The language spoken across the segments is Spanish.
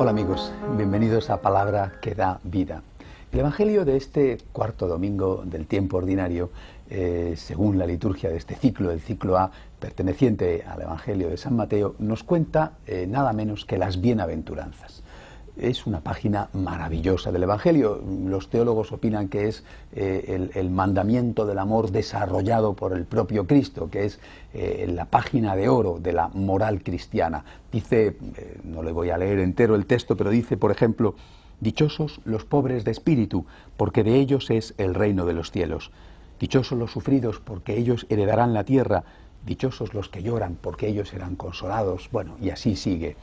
Hola amigos, bienvenidos a Palabra que da vida. El Evangelio de este cuarto domingo del tiempo ordinario, eh, según la liturgia de este ciclo, el ciclo A, perteneciente al Evangelio de San Mateo, nos cuenta eh, nada menos que las bienaventuranzas es una página maravillosa del Evangelio. Los teólogos opinan que es eh, el, mandamiento del amor desarrollado por el propio Cristo, que es eh, la página de oro de la moral cristiana. Dice, eh, no le voy a leer entero el texto, pero dice, por ejemplo, Dichosos los pobres de espíritu, porque de ellos es el reino de los cielos. Dichosos los sufridos, porque ellos heredarán la tierra dichosos los que lloran porque ellos eran consolados, bueno, y así sigue.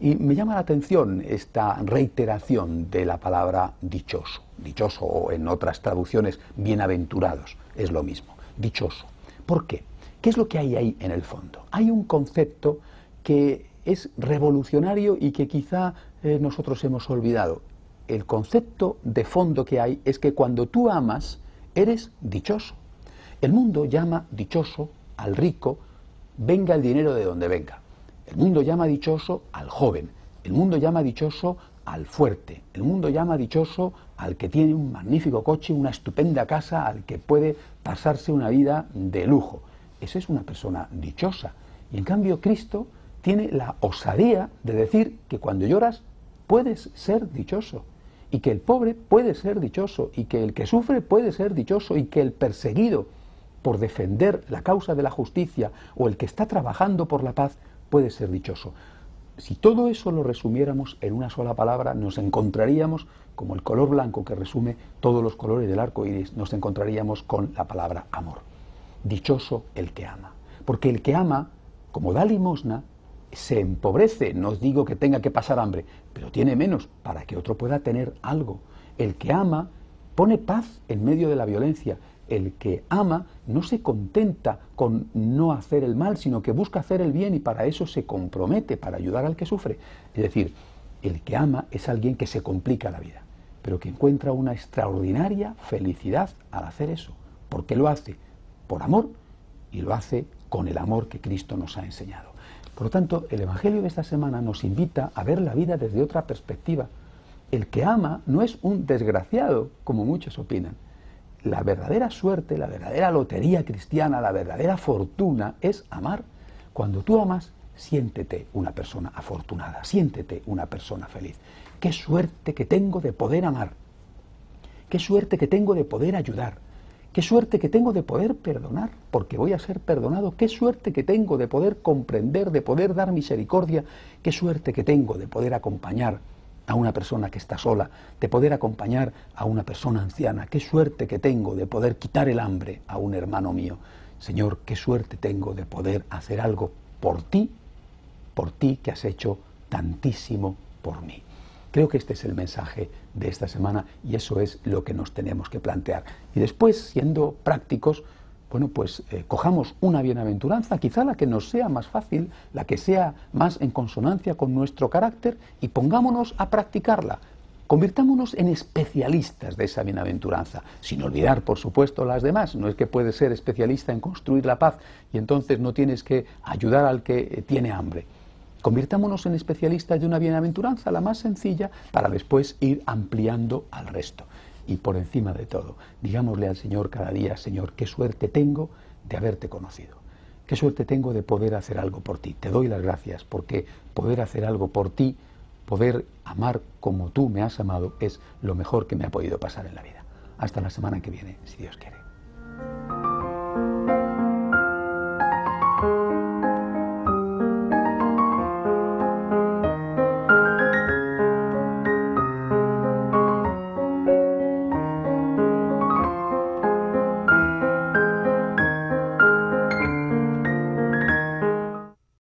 Y me llama la atención esta reiteración de la palabra dichoso, dichoso o en otras traducciones bienaventurados, es lo mismo, dichoso. ¿Por qué? ¿Qué es lo que hay ahí en el fondo? Hay un concepto que es revolucionario y que quizá eh, nosotros hemos olvidado. El concepto de fondo que hay es que cuando tú amas, eres dichoso. El mundo llama dichoso al rico, venga el dinero de donde venga. El mundo llama dichoso al joven, el mundo llama dichoso al fuerte, el mundo llama dichoso al que tiene un magnífico coche, una estupenda casa, al que puede pasarse una vida de lujo. Esa es una persona dichosa. Y en cambio Cristo tiene la osadía de decir que cuando lloras puedes ser dichoso y que el pobre puede ser dichoso y que el que sufre puede ser dichoso y que el perseguido por defender la causa de la justicia o el que está trabajando por la paz puede ser dichoso. Si todo eso lo resumiéramos en una sola palabra, nos encontraríamos, como el color blanco que resume todos los colores del arco iris, nos encontraríamos con la palabra amor. Dichoso el que ama. Porque el que ama, como da limosna, se empobrece. No digo que tenga que pasar hambre, pero tiene menos para que otro pueda tener algo. El que ama pone paz en medio de la violencia el que ama no se contenta con no hacer el mal, sino que busca hacer el bien y para eso se compromete, para ayudar al que sufre. Es decir, el que ama es alguien que se complica la vida, pero que encuentra una extraordinaria felicidad al hacer eso, porque lo hace por amor y lo hace con el amor que Cristo nos ha enseñado. Por lo tanto, el Evangelio de esta semana nos invita a ver la vida desde otra perspectiva. El que ama no es un desgraciado, como muchos opinan, la verdadera suerte, la verdadera lotería cristiana, la verdadera fortuna es amar. Cuando tú amas, siéntete una persona afortunada, siéntete una persona feliz. Qué suerte que tengo de poder amar. Qué suerte que tengo de poder ayudar. Qué suerte que tengo de poder perdonar, porque voy a ser perdonado. Qué suerte que tengo de poder comprender, de poder dar misericordia. Qué suerte que tengo de poder acompañar a una persona que está sola, de poder acompañar a una persona anciana. Qué suerte que tengo de poder quitar el hambre a un hermano mío. Señor, qué suerte tengo de poder hacer algo por ti, por ti que has hecho tantísimo por mí. Creo que este es el mensaje de esta semana y eso es lo que nos tenemos que plantear. Y después, siendo prácticos, bueno, pues eh, cojamos una bienaventuranza, quizá la que nos sea más fácil, la que sea más en consonancia con nuestro carácter y pongámonos a practicarla. Convirtámonos en especialistas de esa bienaventuranza, sin olvidar, por supuesto, las demás. No es que puedes ser especialista en construir la paz y entonces no tienes que ayudar al que eh, tiene hambre. Convirtámonos en especialistas de una bienaventuranza, la más sencilla, para después ir ampliando al resto y por encima de todo, digámosle al Señor cada día, Señor, qué suerte tengo de haberte conocido. Qué suerte tengo de poder hacer algo por ti. Te doy las gracias porque poder hacer algo por ti, poder amar como tú me has amado, es lo mejor que me ha podido pasar en la vida. Hasta la semana que viene, si Dios quiere.